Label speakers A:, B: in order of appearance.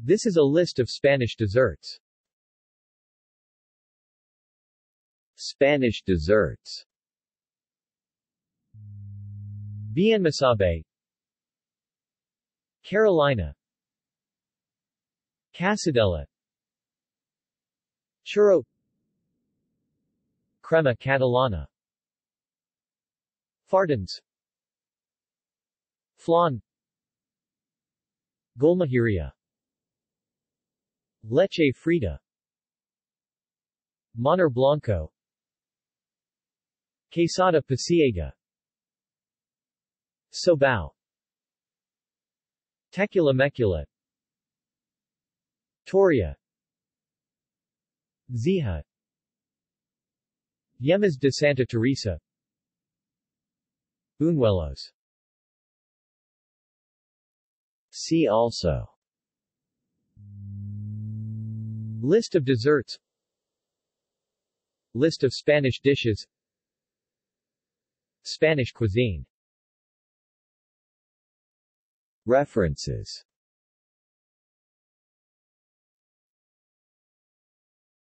A: This is a list of Spanish desserts. Spanish desserts Bien Masabe Carolina Casadella Churro Crema Catalana Fardens Flan Golmahiria Leche Frita Moner Blanco Quesada Pasiega Sobao Tecula Mecula Toria Zija Yemas de Santa Teresa Bunuelos See also List of desserts List of Spanish dishes Spanish cuisine References